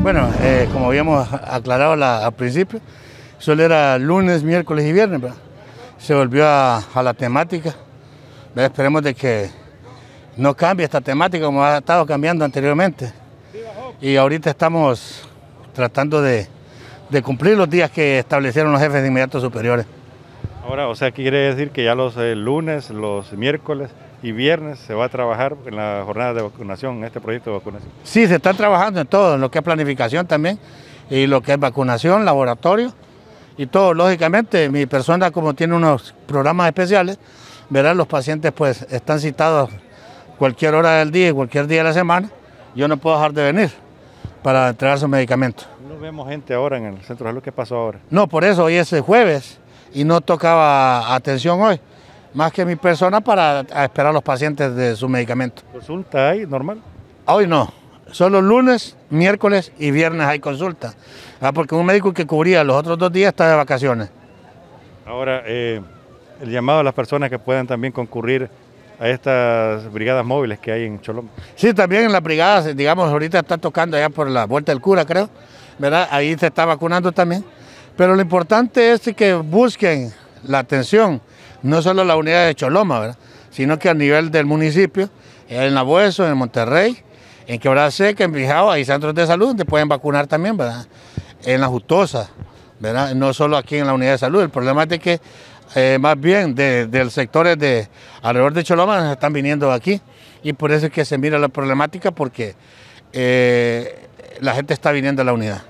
Bueno, eh, como habíamos aclarado al principio, solo era lunes, miércoles y viernes, se volvió a, la temática. Esperemos de que no cambie esta temática como ha estado cambiando anteriormente. Y ahorita estamos tratando de, cumplir los días que establecieron los jefes de inmediato superiores. Ahora, o sea, quiere decir que ya los eh, lunes, los miércoles, y viernes se va a trabajar en la jornada de vacunación, en este proyecto de vacunación. Sí, se está trabajando en todo, en lo que es planificación también, y lo que es vacunación, laboratorio, y todo. Lógicamente, mi persona, como tiene unos programas especiales, verán, los pacientes pues están citados cualquier hora del día y cualquier día de la semana. Yo no puedo dejar de venir para entregar sus medicamentos. No vemos gente ahora en el centro de salud, ¿qué pasó ahora? No, por eso hoy es jueves y no tocaba atención hoy más que mi persona para esperar a los pacientes de su medicamento. ¿Consulta hay normal? Hoy no. Solo lunes, miércoles y viernes hay consulta. Ah, porque un médico que cubría los otros dos días está de vacaciones. Ahora, eh, el llamado a las personas que puedan también concurrir a estas brigadas móviles que hay en Choloma. Sí, también en las brigadas, digamos, ahorita está tocando allá por la Vuelta del Cura, creo, ¿verdad? Ahí se está vacunando también. Pero lo importante es que busquen la atención, no solo la unidad de Choloma, ¿verdad? sino que a nivel del municipio, en Nabueso, en Monterrey, en Quebrada Seca, en Bijao, hay centros de salud donde pueden vacunar también, ¿verdad? En la Justosa, ¿verdad? No solo aquí en la unidad de salud, el problema es que eh, más bien de, del sectores de alrededor de Choloma nos están viniendo aquí y por eso es que se mira la problemática porque eh, la gente está viniendo a la unidad.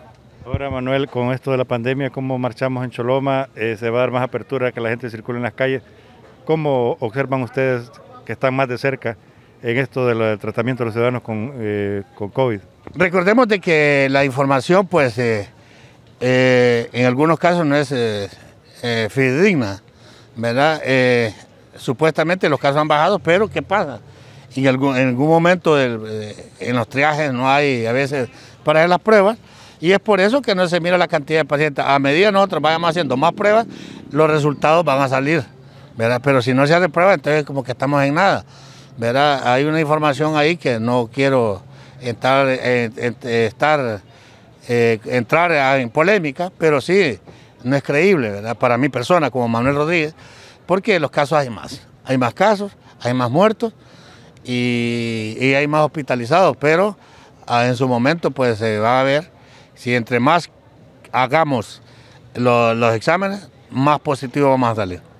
Ahora, Manuel, con esto de la pandemia, ¿cómo marchamos en Choloma? Eh, ¿Se va a dar más apertura que la gente circule en las calles? ¿Cómo observan ustedes que están más de cerca en esto del tratamiento de los ciudadanos eh, con, COVID? Recordemos de que la información, pues, eh, en algunos casos no es fidedigna, ¿verdad? supuestamente los casos han bajado, pero ¿qué pasa? En algún, en algún momento en los triajes no hay a veces para hacer las pruebas y es por eso que no se mira la cantidad de pacientes. A medida que nosotros vayamos haciendo más pruebas, los resultados van a salir. ¿verdad? Pero si no se hace prueba, entonces como que estamos en nada. ¿verdad? Hay una información ahí que no quiero entrar, eh, eh, estar, eh, entrar en polémica, pero sí, no es creíble ¿verdad? para mi persona como Manuel Rodríguez, porque los casos hay más. Hay más casos, hay más muertos y, y hay más hospitalizados, pero ah, en su momento pues se va a ver si entre más hagamos los, exámenes, más positivo vamos a salir.